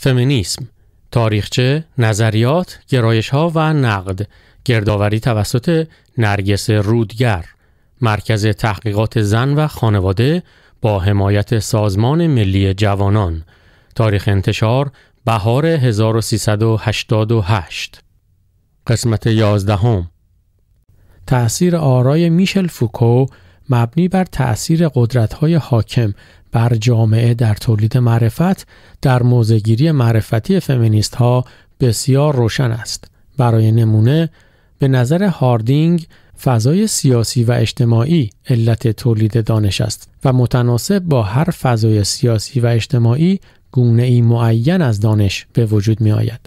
فمینیسم تاریخچه، نظریات، گرایش ها و نقد گردآوری توسط نرگس رودگر مرکز تحقیقات زن و خانواده با حمایت سازمان ملی جوانان تاریخ انتشار بهار 1388 قسمت 11 هم. تأثیر آرای میشل فوکو مبنی بر تأثیر قدرت‌های حاکم بر جامعه در تولید معرفت در موزگیری معرفتی فمینیست ها بسیار روشن است. برای نمونه به نظر هاردینگ فضای سیاسی و اجتماعی علت تولید دانش است و متناسب با هر فضای سیاسی و اجتماعی گونه ای معین از دانش به وجود می آید.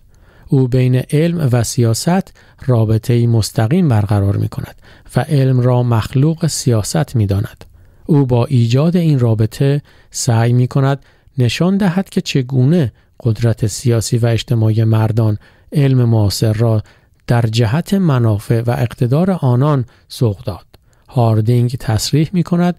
او بین علم و سیاست رابطه مستقیم برقرار می کند و علم را مخلوق سیاست می داند. او با ایجاد این رابطه سعی می کند نشان دهد که چگونه قدرت سیاسی و اجتماعی مردان علم معاصر را در جهت منافع و اقتدار آنان سوق داد. هاردینگ تصریح می کند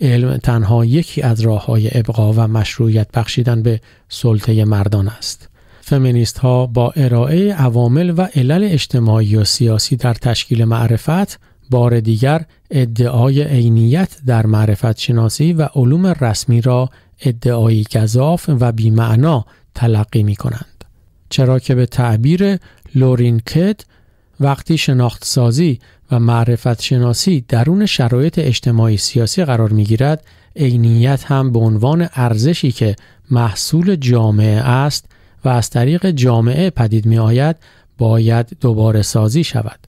علم تنها یکی از راه های ابقا و مشروعیت بخشیدن به سلطه مردان است. فمینیست ها با ارائه عوامل و علل اجتماعی و سیاسی در تشکیل معرفت بار دیگر ادعای عینیت در معرفت شناسی و علوم رسمی را ادعایی گذاف و بیمعنا تلقی می کنند. چرا که به تعبیر لورین کت وقتی شناخت سازی و معرفت شناسی درون شرایط اجتماعی سیاسی قرار می گیرد عینیت هم به عنوان ارزشی که محصول جامعه است و از طریق جامعه پدید می آید باید دوباره سازی شود.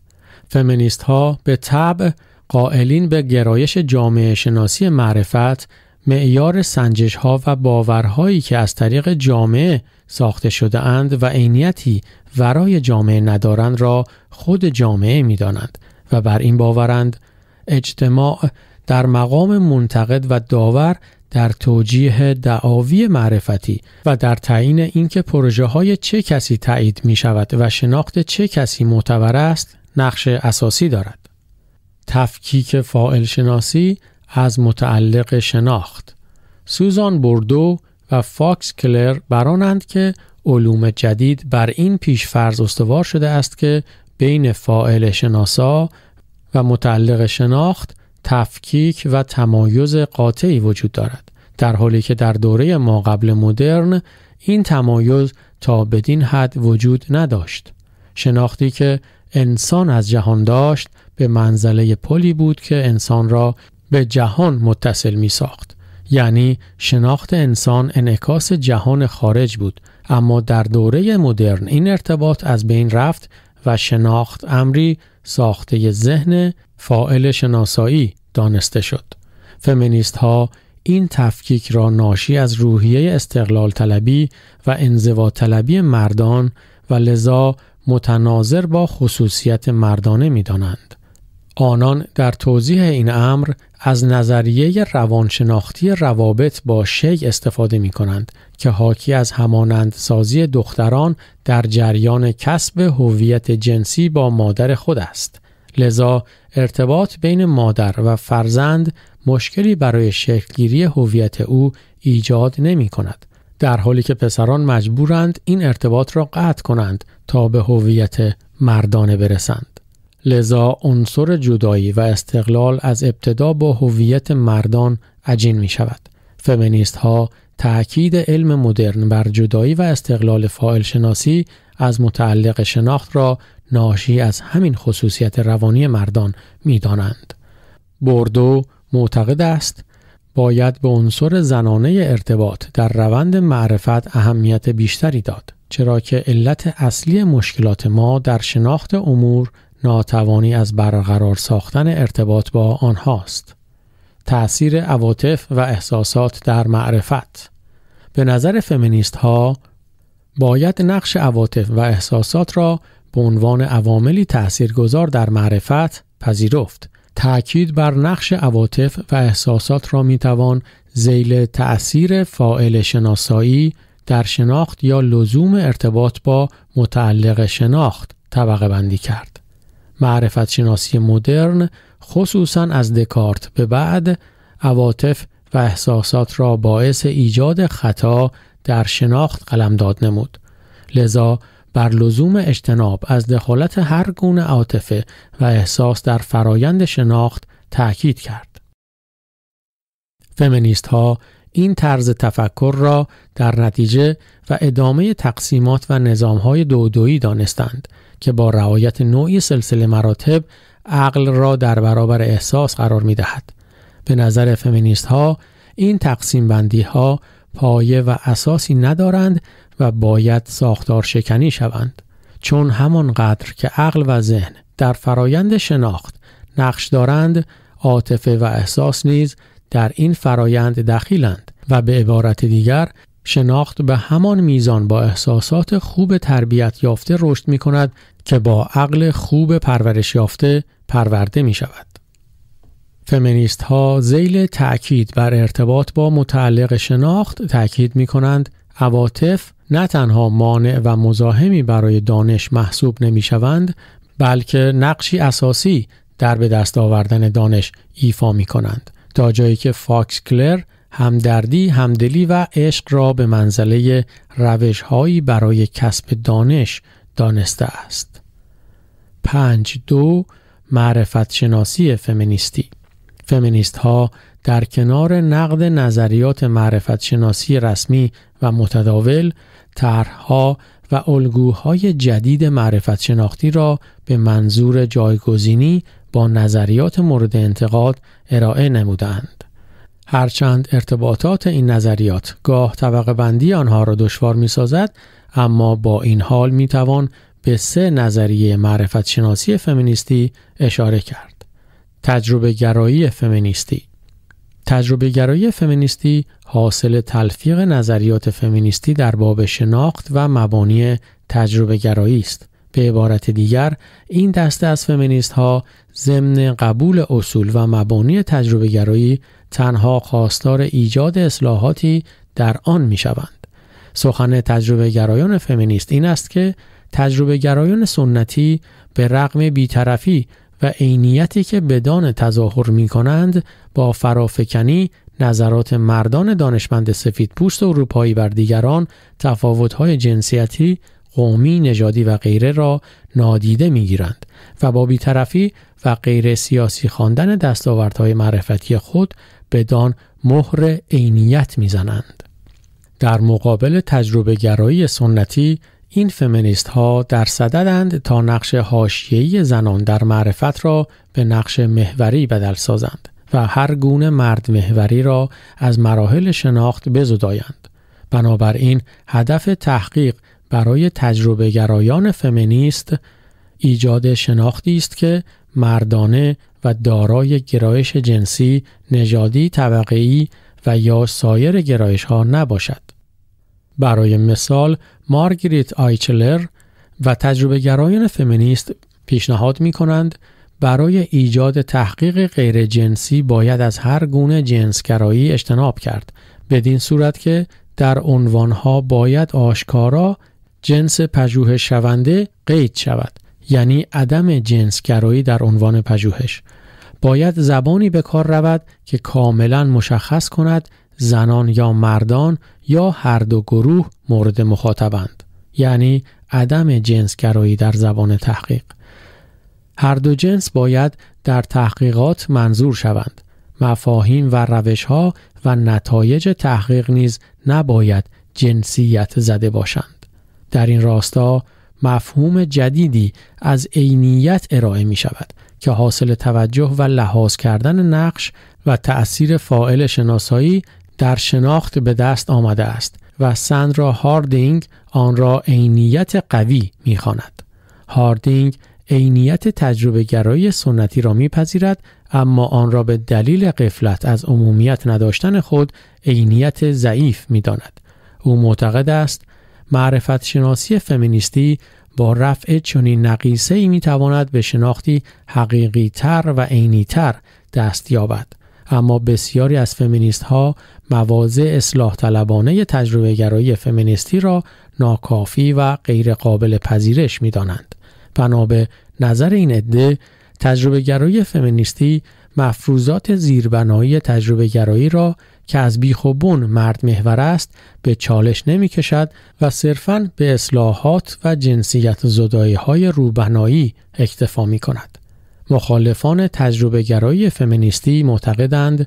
فمینیست ها به طبع قائلین به گرایش جامعه شناسی معرفت معیار سنجش ها و باورهایی که از طریق جامعه ساخته شده اند و عینیتی ورای جامعه ندارند را خود جامعه می دانند و بر این باورند اجتماع در مقام منتقد و داور در توجیه دعاوی معرفتی و در تعیین اینکه پروژه های چه کسی تایید می شود و شناخت چه کسی معتبر است نقش اساسی دارد. تفکیک فائل شناسی از متعلق شناخت سوزان بردو و فاکس کلر برانند که علوم جدید بر این فرض استوار شده است که بین فائل شناسا و متعلق شناخت تفکیک و تمایز قاطعی وجود دارد در حالی که در دوره ما قبل مدرن این تمایز تا بدین حد وجود نداشت شناختی که انسان از جهان داشت به منزله پلی بود که انسان را به جهان متصل می ساخت. یعنی شناخت انسان انعکاس جهان خارج بود اما در دوره مدرن این ارتباط از بین رفت و شناخت امری ساخته ذهن فائل شناسایی دانسته شد فمینیست ها این تفکیک را ناشی از روحیه استقلال طلبی و انزوا طلبی مردان و لذا متناظر با خصوصیت مردانه می دانند. آنان در توضیح این امر از نظریه روانشناختی روابط با شی استفاده می کنند که حاکی از همانندسازی دختران در جریان کسب هویت جنسی با مادر خود است. لذا ارتباط بین مادر و فرزند مشکلی برای شکلگیری هویت او ایجاد نمی کند در حالی که پسران مجبورند این ارتباط را قطع کنند تا به هویت مردانه برسند لذا عنصر جدایی و استقلال از ابتدا با هویت مردان عجین می شود فمینیست ها تأکید علم مدرن بر جدایی و استقلال فائل شناسی از متعلق شناخت را ناشی از همین خصوصیت روانی مردان می دانند. بردو معتقد است باید به عنصر زنانه ارتباط در روند معرفت اهمیت بیشتری داد چرا که علت اصلی مشکلات ما در شناخت امور ناتوانی از برقرار ساختن ارتباط با آنهاست تأثیر عواطف و احساسات در معرفت به نظر فمینیست ها باید نقش عواطف و احساسات را به عنوان عواملی تأثیرگذار در معرفت پذیرفت تأکید بر نقش عواطف و احساسات را می توان زیل تأثیر فائل شناسایی در شناخت یا لزوم ارتباط با متعلق شناخت طبقه بندی کرد. معرفت شناسی مدرن خصوصا از دکارت به بعد عواطف و احساسات را باعث ایجاد خطا در شناخت قلمداد نمود. لذا بر لزوم اجتناب از دخالت هر گونه عاطفه و احساس در فرایند شناخت تاکید کرد. فمینیست ها این طرز تفکر را در نتیجه و ادامه تقسیمات و نظام های دودویی دانستند که با رعایت نوعی سلسله مراتب عقل را در برابر احساس قرار می دهد. به نظر فمینیست ها این تقسیم بندی ها پایه و اساسی ندارند و باید ساختار شکنی شوند چون همانقدر که عقل و ذهن در فرایند شناخت نقش دارند عاطفه و احساس نیز در این فرایند دخیلند و به عبارت دیگر شناخت به همان میزان با احساسات خوب تربیت یافته رشد می کند که با عقل خوب پرورش یافته پرورده می شود. فمینیست ها زیل تأکید بر ارتباط با متعلق شناخت تأکید می کنند عواطف نه تنها مانع و مزاحمی برای دانش محسوب نمی شوند بلکه نقشی اساسی در به دست آوردن دانش ایفا می کنند تا جایی که فاکس کلر همدردی، همدلی و عشق را به منزله هایی برای کسب دانش دانسته است. 5 دو معرفت شناسی فمینیستی فمینیست ها در کنار نقد نظریات معرفت شناسی رسمی و متداول طرحها و الگوهای جدید معرفت شناختی را به منظور جایگزینی با نظریات مورد انتقاد ارائه نمودند. هرچند ارتباطات این نظریات گاه طبقه بندی آنها را دشوار می سازد، اما با این حال می توان به سه نظریه معرفت شناسی فمینیستی اشاره کرد. تجربه گرایی فمینیستی تجربه گرایی فمینیستی حاصل تلفیق نظریات فمینیستی در باب شناخت و مبانی تجربه گرایی است. به عبارت دیگر این دسته از فمینیست ها ضمن قبول اصول و مبانی تجربه گرایی تنها خواستار ایجاد اصلاحاتی در آن می شوند. سخن تجربه گرایان فمینیست این است که تجربه گرایان سنتی به رغم بیطرفی و عینیتی که بدان تظاهر می کنند با فرافکنی نظرات مردان دانشمند سفید پوست اروپایی بر دیگران تفاوتهای جنسیتی، قومی، نژادی و غیره را نادیده میگیرند و با بیطرفی و غیر سیاسی خواندن دستاوردهای معرفتی خود بدان مهر عینیت میزنند. در مقابل تجربه گرایی سنتی این فمینیست ها در صددند تا نقش حاشیه‌ای زنان در معرفت را به نقش محوری بدل سازند و هر گونه مرد محوری را از مراحل شناخت بزدایند. بنابراین هدف تحقیق برای تجربه گرایان فمینیست ایجاد شناختی است که مردانه و دارای گرایش جنسی، نژادی، طبقه‌ای و یا سایر گرایش ها نباشد. برای مثال مارگریت آیچلر و تجربه تجربهگرایان فمینیست پیشنهاد می کنند برای ایجاد تحقیق جنسی باید از هر گونه جنسگرایی اجتناب کرد بدین صورت که در عنوانها باید آشکارا جنس پژوهش شونده قید شود یعنی عدم جنسگرایی در عنوان پژوهش باید زبانی به کار رود که کاملا مشخص کند زنان یا مردان یا هر دو گروه مورد مخاطبند یعنی عدم گرایی در زبان تحقیق هر دو جنس باید در تحقیقات منظور شوند مفاهیم و روشها و نتایج تحقیق نیز نباید جنسیت زده باشند در این راستا مفهوم جدیدی از عینیت ارائه می شود که حاصل توجه و لحاظ کردن نقش و تأثیر فائل شناسایی در شناخت به دست آمده است و سندرا هاردینگ آن را عینیت قوی میخواند هاردینگ عینیت تجربه گرای سنتی را میپذیرد اما آن را به دلیل قفلت از عمومیت نداشتن خود عینیت ضعیف میداند او معتقد است معرفت شناسی فمینیستی با رفع چنین نقیصه ای می تواند به شناختی حقیقی تر و عینی تر دست یابد اما بسیاری از فمینیست ها مواضع اصلاح طلبانه تجربه گرایی فمینیستی را ناکافی و غیرقابل پذیرش می دانند. بنا به نظر این عده تجربه گرایی فمینیستی مفروضات زیربنایی تجربه گرایی را که از بیخ و مرد محور است به چالش نمی کشد و صرفا به اصلاحات و جنسیت زدایی های روبنایی اکتفا می کند. مخالفان تجربه فمینیستی معتقدند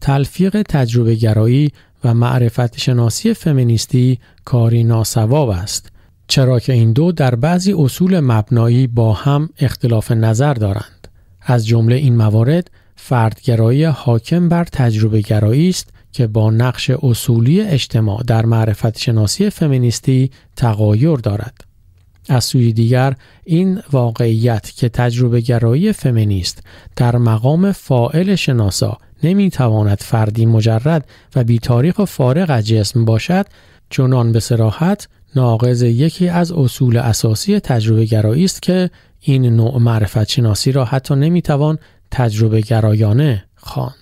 تلفیق تجربه و معرفت شناسی فمینیستی کاری ناسواب است چرا که این دو در بعضی اصول مبنایی با هم اختلاف نظر دارند از جمله این موارد فردگرایی حاکم بر تجربه گرایی است که با نقش اصولی اجتماع در معرفت شناسی فمینیستی تغایر دارد از سوی دیگر این واقعیت که تجربه گرایی فمینیست در مقام فائل شناسا نمیتواند فردی مجرد و بی تاریخ و فارغ از جسم باشد چنان به سراحت ناقض یکی از اصول اساسی تجربه گرایی است که این نوع معرفت شناسی را حتی نمیتوان تجربه گرایانه خواند.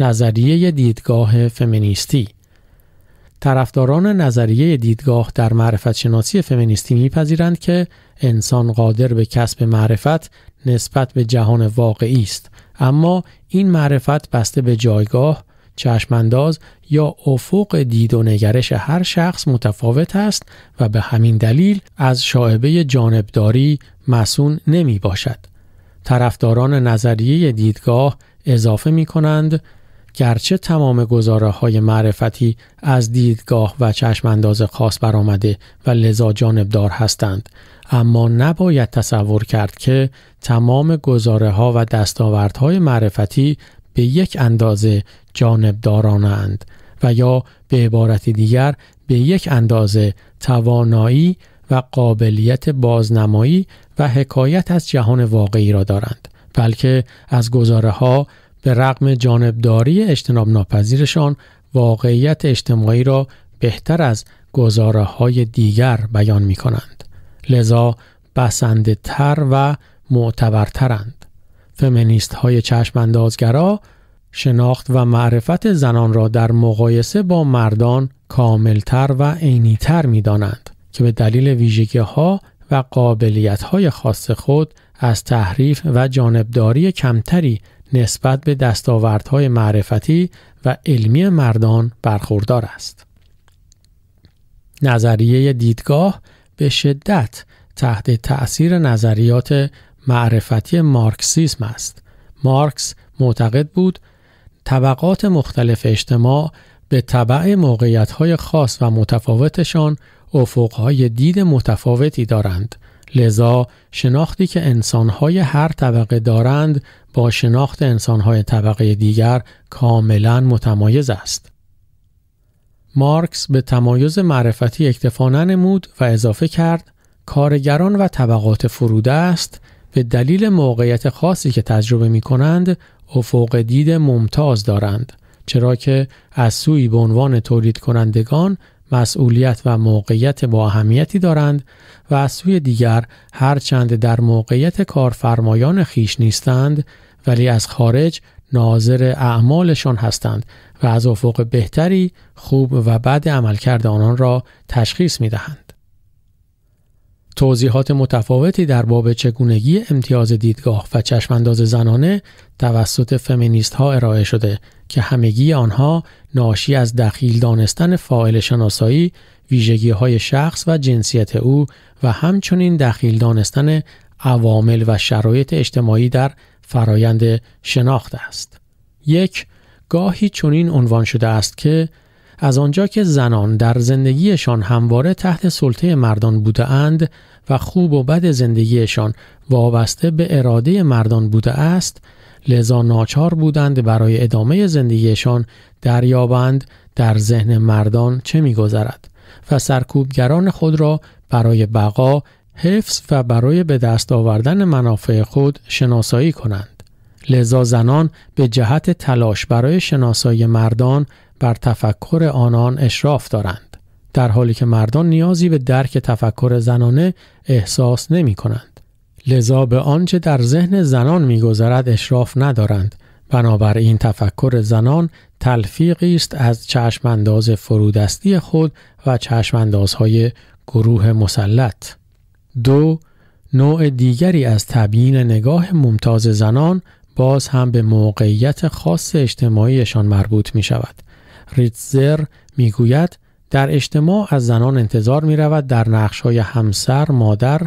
نظریه دیدگاه فمینیستی طرفداران نظریه دیدگاه در معرفت شناسی فمینیستی میپذیرند که انسان قادر به کسب معرفت نسبت به جهان واقعی است اما این معرفت بسته به جایگاه چشمانداز یا افق دید و نگرش هر شخص متفاوت است و به همین دلیل از شاعبه جانبداری مسون نمی باشد. طرفداران نظریه دیدگاه اضافه می کنند گرچه تمام گزاره های معرفتی از دیدگاه و چشمانداز خاص برآمده و لذا جانبدار هستند اما نباید تصور کرد که تمام گزاره ها و دستاوردهای معرفتی به یک اندازه جانبدارانند و یا به عبارت دیگر به یک اندازه توانایی و قابلیت بازنمایی و حکایت از جهان واقعی را دارند بلکه از گزاره ها به رغم جانبداری اجتناب ناپذیرشان واقعیت اجتماعی را بهتر از های دیگر بیان می کنند. لذا بسنده تر و معتبرترند. فمینیست های چشم شناخت و معرفت زنان را در مقایسه با مردان کاملتر و عینیتر می دانند که به دلیل ویژگی ها و قابلیت های خاص خود از تحریف و جانبداری کمتری نسبت به دستاوردهای معرفتی و علمی مردان برخوردار است. نظریه دیدگاه به شدت تحت تأثیر نظریات معرفتی مارکسیسم است. مارکس معتقد بود طبقات مختلف اجتماع به طبع موقعیتهای خاص و متفاوتشان افقهای دید متفاوتی دارند لذا شناختی که انسانهای هر طبقه دارند با شناخت انسانهای طبقه دیگر کاملا متمایز است. مارکس به تمایز معرفتی اکتفا ننمود و اضافه کرد کارگران و طبقات فروده است به دلیل موقعیت خاصی که تجربه می کنند افق دید ممتاز دارند چرا که از سوی به عنوان تولید کنندگان مسئولیت و موقعیت با اهمیتی دارند و از سوی دیگر هرچند در موقعیت کارفرمایان خیش نیستند ولی از خارج ناظر اعمالشان هستند و از افق بهتری خوب و بد عملکرد آنان را تشخیص می دهند. توضیحات متفاوتی در باب چگونگی امتیاز دیدگاه و چشمانداز زنانه توسط فمینیست ها ارائه شده که همگی آنها ناشی از دخیل دانستن فائل شناسایی ویژگی های شخص و جنسیت او و همچنین دخیل دانستن عوامل و شرایط اجتماعی در فرایند شناخت است. یک گاهی چنین عنوان شده است که از آنجا که زنان در زندگیشان همواره تحت سلطه مردان بوده اند و خوب و بد زندگیشان وابسته به اراده مردان بوده است لذا ناچار بودند برای ادامه زندگیشان دریابند در ذهن مردان چه میگذرد و سرکوبگران خود را برای بقا حفظ و برای به دست آوردن منافع خود شناسایی کنند. لذا زنان به جهت تلاش برای شناسایی مردان بر تفکر آنان اشراف دارند. در حالی که مردان نیازی به درک تفکر زنانه احساس نمی کنند. لذا به آنچه در ذهن زنان میگذرد اشراف ندارند بنابراین تفکر زنان تلفیقی است از چشمانداز فرودستی خود و چشماندازهای گروه مسلط دو نوع دیگری از تبیین نگاه ممتاز زنان باز هم به موقعیت خاص اجتماعیشان مربوط می شود. ریتزر می گوید در اجتماع از زنان انتظار می رود در نقش های همسر، مادر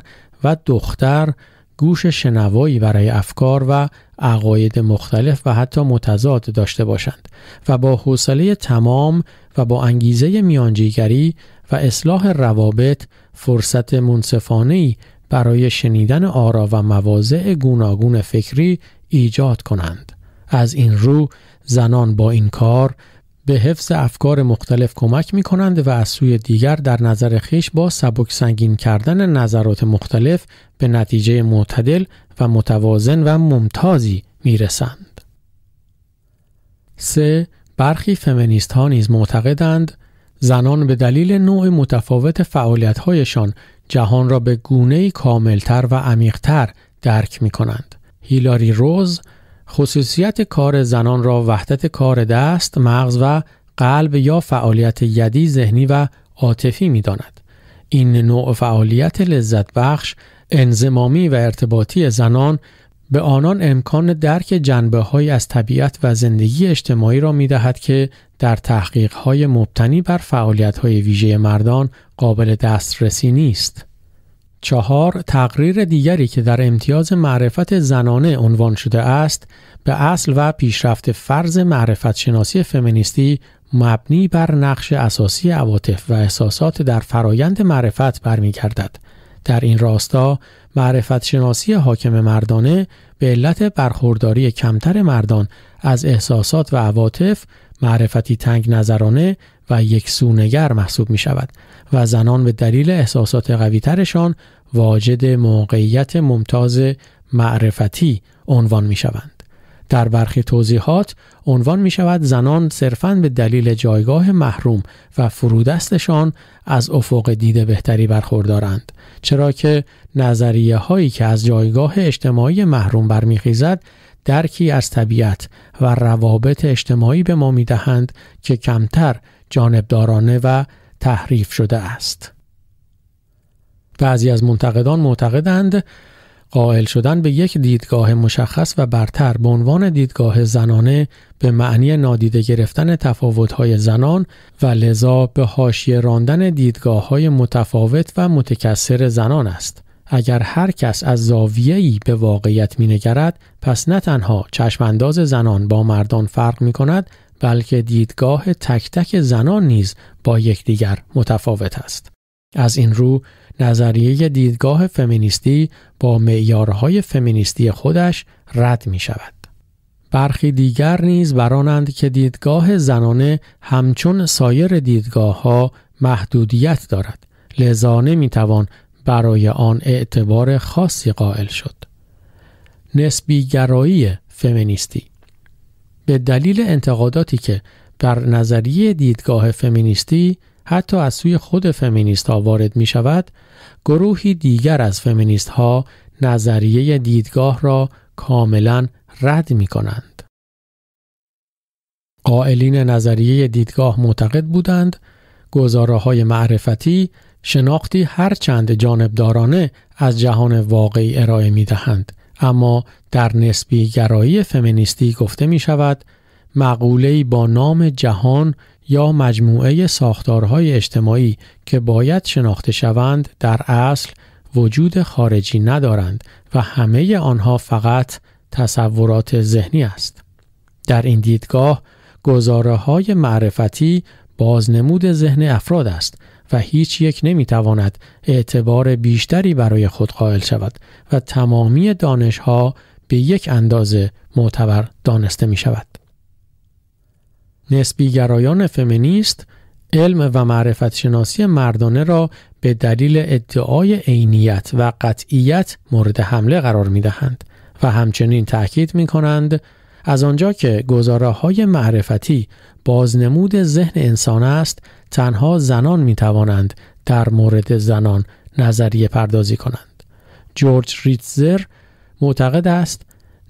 و دختر گوش شنوایی برای افکار و عقاید مختلف و حتی متضاد داشته باشند و با حوصله تمام و با انگیزه میانجیگری و اصلاح روابط فرصت منصفانه برای شنیدن آرا و مواضع گوناگون فکری ایجاد کنند از این رو زنان با این کار به حفظ افکار مختلف کمک می کنند و از سوی دیگر در نظر خیش با سبک سنگین کردن نظرات مختلف به نتیجه معتدل و متوازن و ممتازی می رسند. 3. برخی فمینیست نیز معتقدند زنان به دلیل نوع متفاوت فعالیت هایشان جهان را به گونه کاملتر و عمیقتر درک می کنند. هیلاری روز خصوصیت کار زنان را وحدت کار دست، مغز و قلب یا فعالیت یدی، ذهنی و عاطفی می داند. این نوع فعالیت لذت بخش، انزمامی و ارتباطی زنان به آنان امکان درک جنبه های از طبیعت و زندگی اجتماعی را می دهد که در تحقیق های مبتنی بر فعالیت های ویژه مردان قابل دسترسی نیست. چهار تقریر دیگری که در امتیاز معرفت زنانه عنوان شده است به اصل و پیشرفت فرض معرفت شناسی فمینیستی مبنی بر نقش اساسی عواطف و احساسات در فرایند معرفت برمیگردد. در این راستا معرفت شناسی حاکم مردانه به علت برخورداری کمتر مردان از احساسات و عواطف معرفتی تنگ نظرانه و یکسونگر محسوب می شود و زنان به دلیل احساسات قویترشان واجد موقعیت ممتاز معرفتی عنوان می شوند. در برخی توضیحات عنوان می شود زنان صرفاً به دلیل جایگاه محروم و فرودستشان از افق دید بهتری برخوردارند چرا که نظریه هایی که از جایگاه اجتماعی محروم برمیخیزد درکی از طبیعت و روابط اجتماعی به ما میدهند که کمتر جانبدارانه و تحریف شده است. بعضی از منتقدان معتقدند قائل شدن به یک دیدگاه مشخص و برتر به عنوان دیدگاه زنانه به معنی نادیده گرفتن تفاوتهای زنان و لذا به حاشیه راندن های متفاوت و متکسر زنان است. اگر هر کس از زاویه‌ای به واقعیت مینگرد پس نه تنها چشمانداز زنان با مردان فرق می کند بلکه دیدگاه تک تک زنان نیز با یکدیگر متفاوت است. از این رو نظریه دیدگاه فمینیستی با معیارهای فمینیستی خودش رد می شود. برخی دیگر نیز برانند که دیدگاه زنانه همچون سایر دیدگاه ها محدودیت دارد لذا نمیتوان برای آن اعتبار خاصی قائل شد گرایی فمینیستی به دلیل انتقاداتی که بر نظریه دیدگاه فمینیستی حتی از سوی خود فمینیست ها وارد می شود گروهی دیگر از فمینیست ها نظریه دیدگاه را کاملا رد می کنند قائلین نظریه دیدگاه معتقد بودند گزاره های معرفتی شناختی هرچند جانبدارانه از جهان واقعی ارائه می دهند. اما در نسبی گرایی فمینیستی گفته می شود مقوله‌ای با نام جهان یا مجموعه ساختارهای اجتماعی که باید شناخته شوند در اصل وجود خارجی ندارند و همه آنها فقط تصورات ذهنی است. در این دیدگاه گزاره های معرفتی بازنمود ذهن افراد است و هیچ یک نمیتواند اعتبار بیشتری برای خود قائل شود و تمامی دانشها به یک اندازه معتبر دانسته می شود. نسبیگرایان فمینیست علم و معرفت شناسی مردانه را به دلیل ادعای عینیت و قطعیت مورد حمله قرار می دهند و همچنین تاکید می کنند از آنجا که گزاره های معرفتی بازنمود ذهن انسان است تنها زنان می توانند در مورد زنان نظریه پردازی کنند جورج ریتزر معتقد است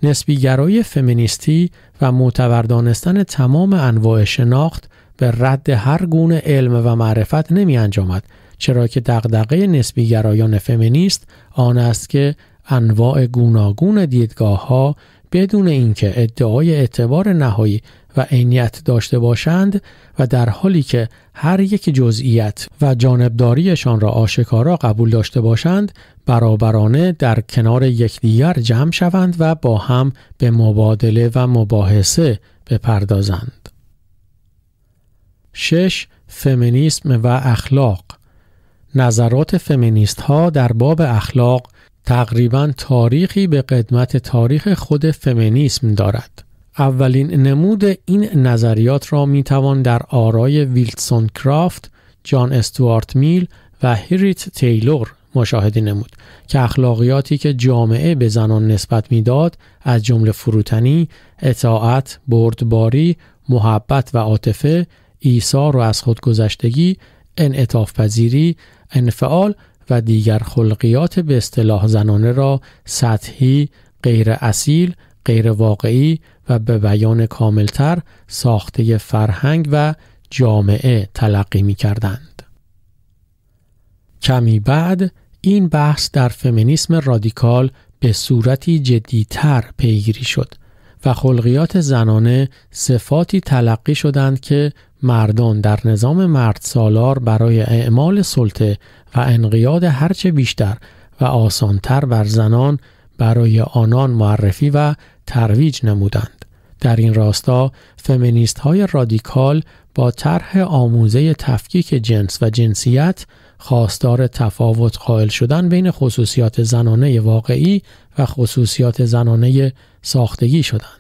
نسبیگرای فمینیستی و معتبر تمام انواع شناخت به رد هر گونه علم و معرفت نمی انجامد چرا که دقدقه نسبیگرایان فمینیست آن است که انواع گوناگون دیدگاه ها بدون اینکه ادعای اعتبار نهایی و عینیت داشته باشند و در حالی که هر یک جزئیت و جانبداریشان را آشکارا قبول داشته باشند برابرانه در کنار یکدیگر جمع شوند و با هم به مبادله و مباحثه بپردازند. 6. فمینیسم و اخلاق نظرات فمینیست ها در باب اخلاق تقریبا تاریخی به قدمت تاریخ خود فمینیسم دارد. اولین نمود این نظریات را می توان در آرای ویلسون کرافت، جان استوارت میل و هریت تیلور مشاهده نمود که اخلاقیاتی که جامعه به زنان نسبت میداد از جمله فروتنی، اطاعت، بردباری، محبت و عاطفه، ایثار و از خودگذشتگی، پذیری، انفعال و دیگر خلقیات به اصطلاح زنانه را سطحی، غیر اصیل، غیر واقعی و به بیان کاملتر ساخته فرهنگ و جامعه تلقی می کردند. کمی بعد این بحث در فمینیسم رادیکال به صورتی جدیتر پیگیری شد و خلقیات زنانه صفاتی تلقی شدند که مردان در نظام مرد سالار برای اعمال سلطه و انقیاد هرچه بیشتر و آسانتر بر زنان برای آنان معرفی و ترویج نمودند. در این راستا فمینیست های رادیکال با طرح آموزه تفکیک جنس و جنسیت خواستار تفاوت قائل شدن بین خصوصیات زنانه واقعی و خصوصیات زنانه ساختگی شدند.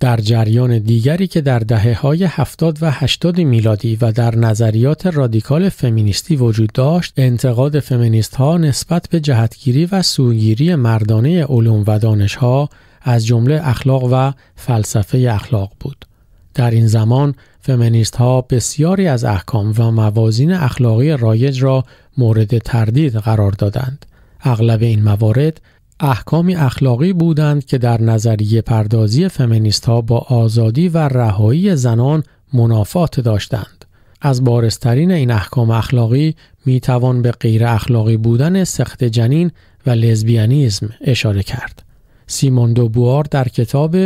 در جریان دیگری که در دهه های 70 و 80 میلادی و در نظریات رادیکال فمینیستی وجود داشت انتقاد فمینیست ها نسبت به جهتگیری و سوگیری مردانه علوم و دانش ها از جمله اخلاق و فلسفه اخلاق بود در این زمان فمینیست ها بسیاری از احکام و موازین اخلاقی رایج را مورد تردید قرار دادند اغلب این موارد احکامی اخلاقی بودند که در نظریه پردازی فمینیست ها با آزادی و رهایی زنان منافات داشتند. از بارسترین این احکام اخلاقی می توان به غیر اخلاقی بودن سخت جنین و لزبیانیزم اشاره کرد. سیمون دو بوار در کتاب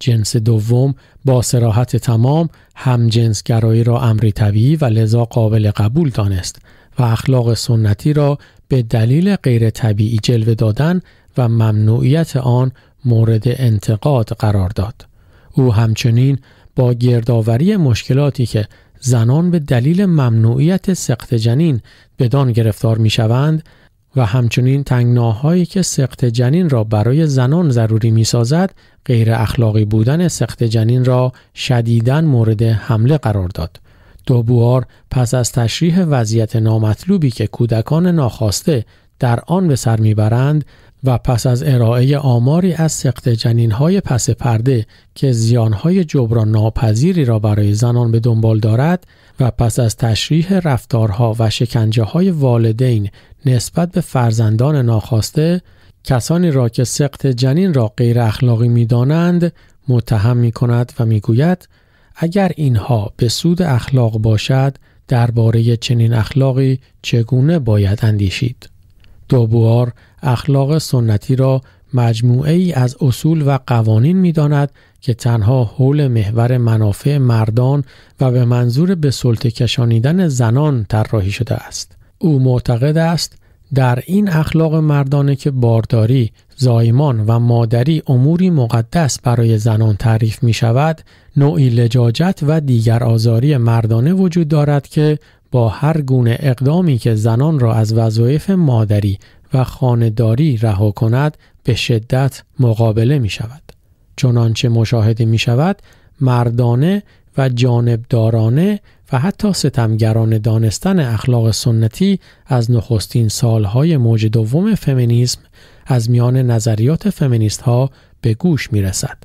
جنس دوم با سراحت تمام همجنسگرایی را امری طبیعی و لذا قابل قبول دانست و اخلاق سنتی را به دلیل غیر طبیعی جلوه دادن و ممنوعیت آن مورد انتقاد قرار داد. او همچنین با گردآوری مشکلاتی که زنان به دلیل ممنوعیت سقط جنین بدان گرفتار می شوند و همچنین تنگناهایی که سقط جنین را برای زنان ضروری می سازد غیر اخلاقی بودن سقط جنین را شدیداً مورد حمله قرار داد. دوبوار پس از تشریح وضعیت نامطلوبی که کودکان ناخواسته در آن به سر میبرند و پس از ارائه آماری از سخت های پس پرده که زیانهای جبران ناپذیری را برای زنان به دنبال دارد و پس از تشریح رفتارها و شکنجه های والدین نسبت به فرزندان ناخواسته کسانی را که سخت جنین را غیر اخلاقی می دانند متهم می کند و می گوید اگر اینها به سود اخلاق باشد درباره چنین اخلاقی چگونه باید اندیشید؟ دوبوار اخلاق سنتی را مجموعه ای از اصول و قوانین می داند که تنها حول محور منافع مردان و به منظور به سلطه کشانیدن زنان طراحی شده است. او معتقد است در این اخلاق مردانه که بارداری، زایمان و مادری اموری مقدس برای زنان تعریف می شود، نوعی لجاجت و دیگر آزاری مردانه وجود دارد که با هر گونه اقدامی که زنان را از وظایف مادری و خانداری رها کند به شدت مقابله می شود. چنانچه مشاهده می شود مردانه و جانبدارانه و حتی ستمگران دانستن اخلاق سنتی از نخستین سالهای موج دوم فمینیسم از میان نظریات فمینیست ها به گوش می رسد.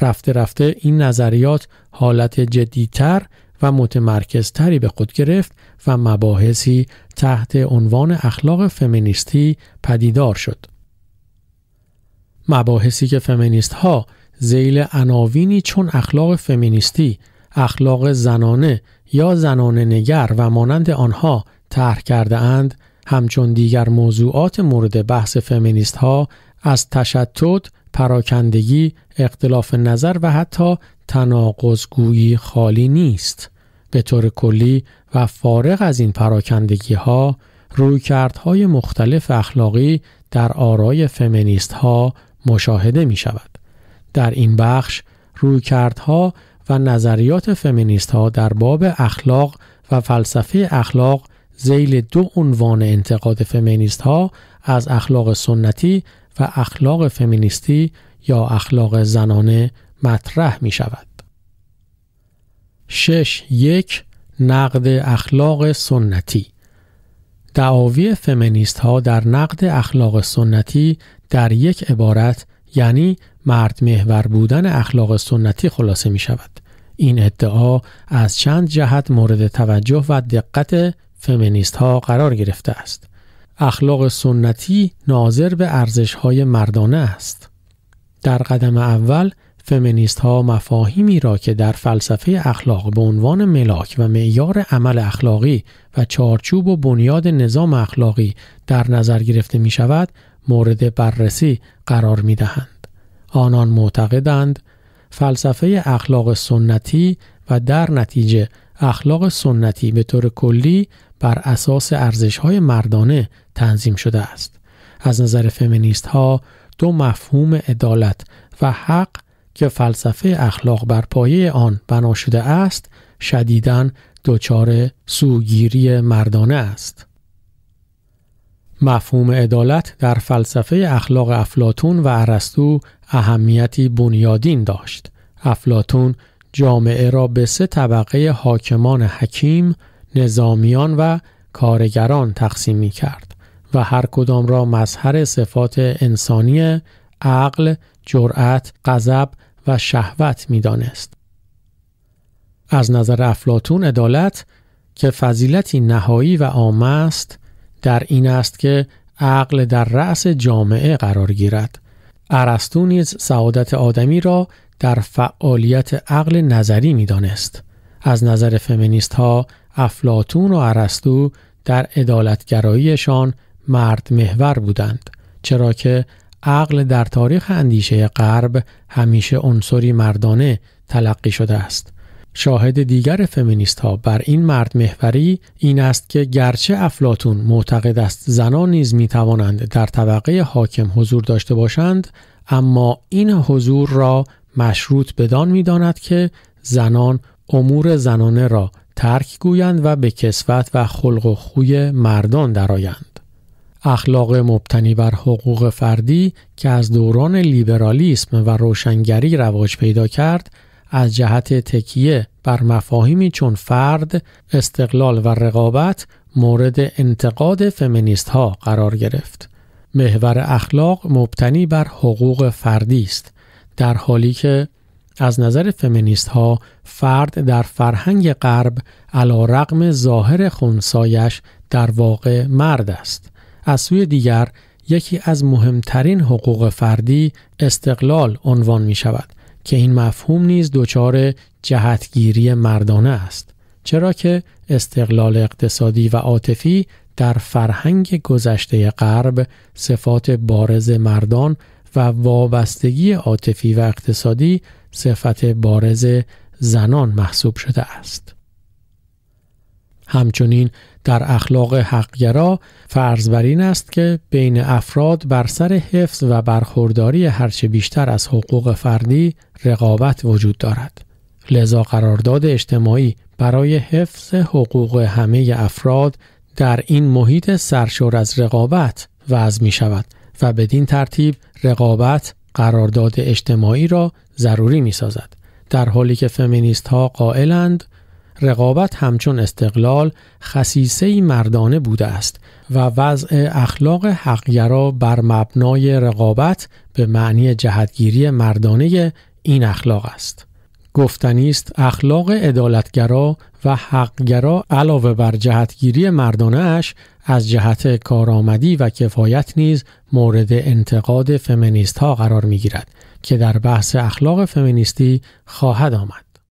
رفته رفته این نظریات حالت جدیتر و متمرکزتری به خود گرفت و مباحثی تحت عنوان اخلاق فمینیستی پدیدار شد. مباحثی که فمینیست ها زیل عناوینی چون اخلاق فمینیستی، اخلاق زنانه یا زنانه نگر و مانند آنها طرح کرده اند همچون دیگر موضوعات مورد بحث فمینیست ها از تشتت، پراکندگی، اختلاف نظر و حتی تناقض گویی خالی نیست. به طور کلی و فارغ از این پراکندگی ها رویکردهای مختلف اخلاقی در آرای فمینیست ها مشاهده می شود. در این بخش کردها و نظریات فمینیست ها در باب اخلاق و فلسفه اخلاق زیل دو عنوان انتقاد فمینیست ها از اخلاق سنتی و اخلاق فمینیستی یا اخلاق زنانه مطرح می شود. 6 یک نقد اخلاق سنتی دعاوی فمینیست ها در نقد اخلاق سنتی در یک عبارت یعنی مرد محور بودن اخلاق سنتی خلاصه می شود. این ادعا از چند جهت مورد توجه و دقت فمینیست ها قرار گرفته است. اخلاق سنتی ناظر به ارزش های مردانه است. در قدم اول فمینیست ها مفاهیمی را که در فلسفه اخلاق به عنوان ملاک و معیار عمل اخلاقی و چارچوب و بنیاد نظام اخلاقی در نظر گرفته می شود مورد بررسی قرار می دهند. آنان معتقدند فلسفه اخلاق سنتی و در نتیجه اخلاق سنتی به طور کلی بر اساس ارزش های مردانه تنظیم شده است. از نظر فمینیست ها دو مفهوم عدالت و حق که فلسفه اخلاق بر پایه آن بنا شده است شدیداً دچار سوگیری مردانه است مفهوم عدالت در فلسفه اخلاق افلاتون و ارسطو اهمیتی بنیادین داشت افلاتون جامعه را به سه طبقه حاکمان حکیم، نظامیان و کارگران تقسیم می کرد و هر کدام را مظهر صفات انسانی، عقل، جرأت، غضب و شهوت میدانست. از نظر افلاطون عدالت که فضیلتی نهایی و عام است در این است که عقل در رأس جامعه قرار گیرد ارسطو نیز سعادت آدمی را در فعالیت عقل نظری میدانست از نظر فمینیست ها افلاتون و ارسطو در عدالتگراییشان مرد محور بودند چرا که عقل در تاریخ اندیشه غرب همیشه عنصری مردانه تلقی شده است. شاهد دیگر فمینیست ها بر این مرد محوری این است که گرچه افلاتون معتقد است زنان نیز می توانند در طبقه حاکم حضور داشته باشند اما این حضور را مشروط بدان می داند که زنان امور زنانه را ترک گویند و به کسوت و خلق و خوی مردان درآیند. اخلاق مبتنی بر حقوق فردی که از دوران لیبرالیسم و روشنگری رواج پیدا کرد از جهت تکیه بر مفاهیمی چون فرد، استقلال و رقابت مورد انتقاد فمینیست ها قرار گرفت. محور اخلاق مبتنی بر حقوق فردی است در حالی که از نظر فمینیست ها فرد در فرهنگ غرب علا ظاهر خونسایش در واقع مرد است. از سوی دیگر یکی از مهمترین حقوق فردی استقلال عنوان می شود که این مفهوم نیز دچار جهتگیری مردانه است چرا که استقلال اقتصادی و عاطفی در فرهنگ گذشته غرب صفات بارز مردان و وابستگی عاطفی و اقتصادی صفت بارز زنان محسوب شده است همچنین در اخلاق حقگرا فرض بر این است که بین افراد بر سر حفظ و برخورداری هرچه بیشتر از حقوق فردی رقابت وجود دارد لذا قرارداد اجتماعی برای حفظ حقوق همه افراد در این محیط سرشور از رقابت وضع می شود و بدین ترتیب رقابت قرارداد اجتماعی را ضروری می سازد در حالی که فمینیست ها قائلند رقابت همچون استقلال خصیصه مردانه بوده است و وضع اخلاق حقگرا بر مبنای رقابت به معنی جهتگیری مردانه این اخلاق است. گفتنی است اخلاق عدالتگرا و حقگرا علاوه بر جهتگیری مردانه از جهت کارآمدی و کفایت نیز مورد انتقاد فمینیست ها قرار می گیرد که در بحث اخلاق فمینیستی خواهد آمد.